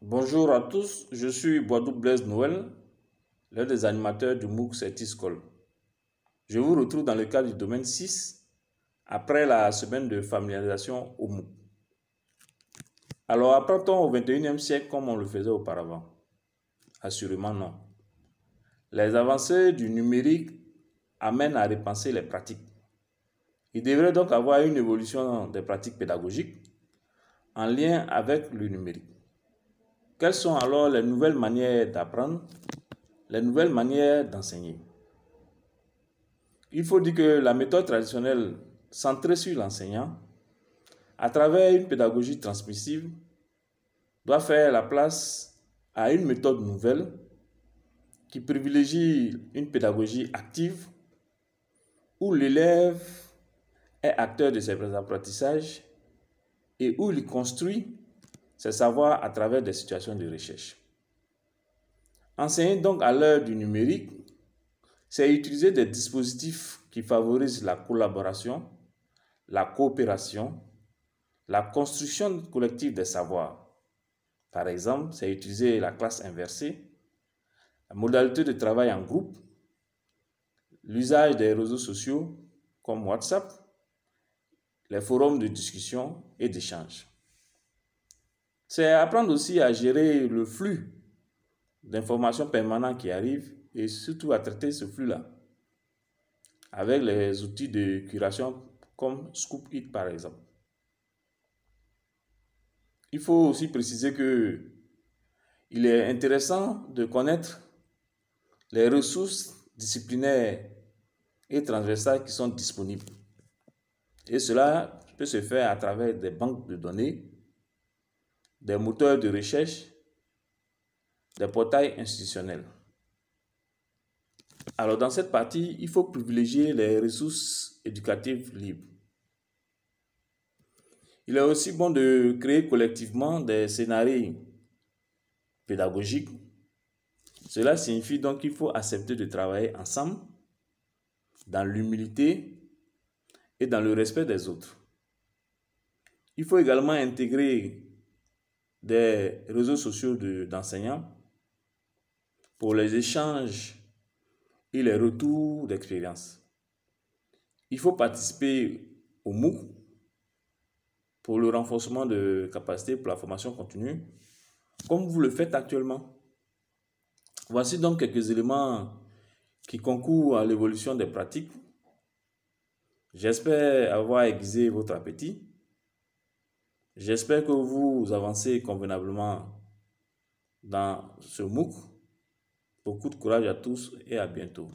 Bonjour à tous, je suis Boadou Blaise Noël, l'un des animateurs du MOOC School. Je vous retrouve dans le cadre du domaine 6 après la semaine de familiarisation au MOOC. Alors, apprend-on au 21e siècle comme on le faisait auparavant Assurément non. Les avancées du numérique amènent à repenser les pratiques. Il devrait donc avoir une évolution des pratiques pédagogiques en lien avec le numérique. Quelles sont alors les nouvelles manières d'apprendre, les nouvelles manières d'enseigner Il faut dire que la méthode traditionnelle centrée sur l'enseignant, à travers une pédagogie transmissive, doit faire la place à une méthode nouvelle qui privilégie une pédagogie active où l'élève est acteur de ses apprentissages et où il construit c'est savoir à travers des situations de recherche. Enseigner donc à l'heure du numérique, c'est utiliser des dispositifs qui favorisent la collaboration, la coopération, la construction collective des savoirs. Par exemple, c'est utiliser la classe inversée, la modalité de travail en groupe, l'usage des réseaux sociaux comme WhatsApp, les forums de discussion et d'échange. C'est apprendre aussi à gérer le flux d'informations permanentes qui arrivent et surtout à traiter ce flux-là avec les outils de curation comme Scoop par exemple. Il faut aussi préciser que il est intéressant de connaître les ressources disciplinaires et transversales qui sont disponibles. Et cela peut se faire à travers des banques de données des moteurs de recherche, des portails institutionnels. Alors dans cette partie, il faut privilégier les ressources éducatives libres. Il est aussi bon de créer collectivement des scénarios pédagogiques. Cela signifie donc qu'il faut accepter de travailler ensemble dans l'humilité et dans le respect des autres. Il faut également intégrer des réseaux sociaux d'enseignants pour les échanges et les retours d'expérience. Il faut participer au MOOC pour le renforcement de capacités pour la formation continue, comme vous le faites actuellement. Voici donc quelques éléments qui concourent à l'évolution des pratiques. J'espère avoir aiguisé votre appétit. J'espère que vous avancez convenablement dans ce MOOC. Beaucoup de courage à tous et à bientôt.